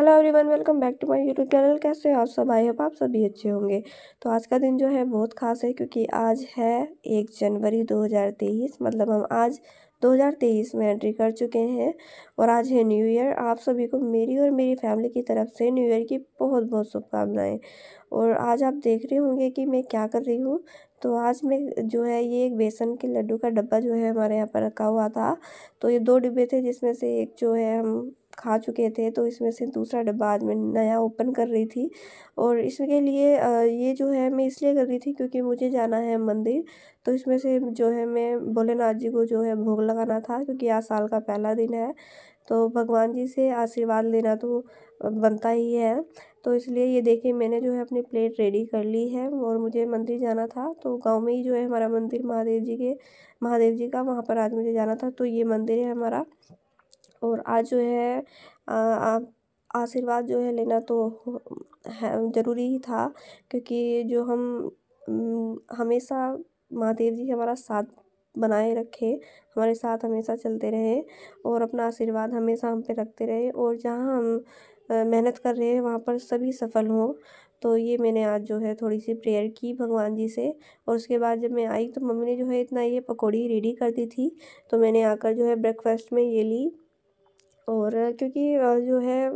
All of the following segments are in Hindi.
hello everyone welcome back to my YouTube channel कैसे हो आप सब आई हो आप सभी अच्छे होंगे तो आज का दिन जो है बहुत खास है क्योंकि आज है एक जनवरी 2023 मतलब हम आज 2023 में एंट्री कर चुके हैं और आज है न्यू ईयर आप सभी को मेरी और मेरी फैमिली की तरफ से न्यू ईयर की बहुत बहुत शुभकामनाएं और आज आप देख रहे होंगे कि मैं क्या कर रही हूँ तो आज मैं जो है ये एक बेसन के लड्डू का डब्बा जो है हमारे यहाँ पर रखा हुआ था तो ये दो डिब्बे थे जिसमें से एक जो है हम खा चुके थे तो इसमें से दूसरा डब्बा आज मैं नया ओपन कर रही थी और इसके लिए ये जो है मैं इसलिए कर रही थी क्योंकि मुझे जाना है मंदिर तो इसमें से जो है मैं भोलेनाथ जी को जो है भोग लगाना था क्योंकि आज साल का पहला दिन है तो भगवान जी से आशीर्वाद लेना तो बनता ही है तो इसलिए ये देखिए मैंने जो है अपनी प्लेट रेडी कर ली है और मुझे मंदिर जाना था तो गांव में ही जो है हमारा मंदिर महादेव जी के महादेव जी का वहाँ पर आज मुझे जाना था तो ये मंदिर है हमारा और आज जो है आशीर्वाद जो है लेना तो है ज़रूरी ही था क्योंकि जो हम हमेशा महादेव जी हमारा साथ बनाए रखे हमारे साथ हमेशा चलते रहे और अपना आशीर्वाद हमेशा हम पे रखते रहे और जहाँ हम मेहनत कर रहे हैं वहाँ पर सभी सफल हों तो ये मैंने आज जो है थोड़ी सी प्रेयर की भगवान जी से और उसके बाद जब मैं आई तो मम्मी ने जो है इतना ये पकौड़ी रेडी कर दी थी तो मैंने आकर जो है ब्रेकफास्ट में ये ली और क्योंकि जो है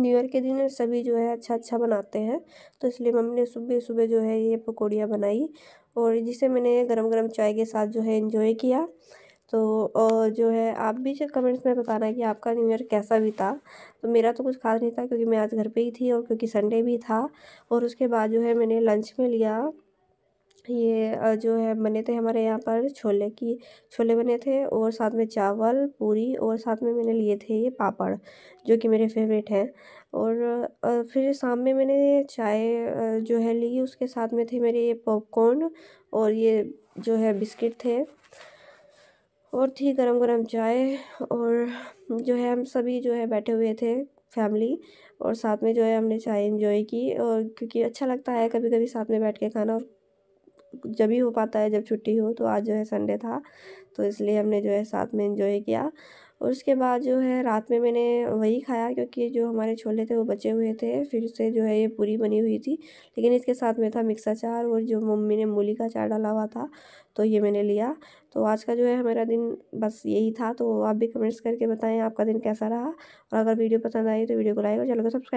न्यू ईयर के दिन सभी जो है अच्छा अच्छा बनाते हैं तो इसलिए मम्मी ने सुबह सुबह जो है ये पकौड़ियाँ बनाई और जिसे मैंने गरम गरम चाय के साथ जो है इन्जॉय किया तो जो है आप भी कमेंट्स में बताना कि आपका न्यू ईयर कैसा भी था तो मेरा तो कुछ खास नहीं था क्योंकि मैं आज घर पे ही थी और क्योंकि संडे भी था और उसके बाद जो है मैंने लंच में लिया ये जो है बने थे हमारे यहाँ पर छोले की छोले बने थे और साथ में चावल पूरी और साथ में मैंने लिए थे ये पापड़ जो कि मेरे फेवरेट हैं और फिर शाम में मैंने चाय जो है ली उसके साथ में थे मेरे ये पॉपकॉर्न और ये जो है बिस्किट थे और थी गरम गरम चाय और जो है हम सभी जो है बैठे हुए थे फैमिली और साथ में जो है हमने चाय इन्जॉय की और क्योंकि अच्छा लगता है कभी कभी साथ में बैठ के खाना और जब ही हो पाता है जब छुट्टी हो तो आज जो है संडे था तो इसलिए हमने जो है साथ में इन्जॉय किया और उसके बाद जो है रात में मैंने वही खाया क्योंकि जो हमारे छोले थे वो बचे हुए थे फिर से जो है ये पूरी बनी हुई थी लेकिन इसके साथ में था मिक्सा चार और जो मम्मी ने मूली का चार डाला हुआ था तो ये मैंने लिया तो आज का जो है हमारा दिन बस यही था तो आप भी कमेंट्स करके बताएं आपका दिन कैसा रहा और अगर वीडियो पसंद आई तो वीडियो को लाइक और चैनल को सब्सक्राइब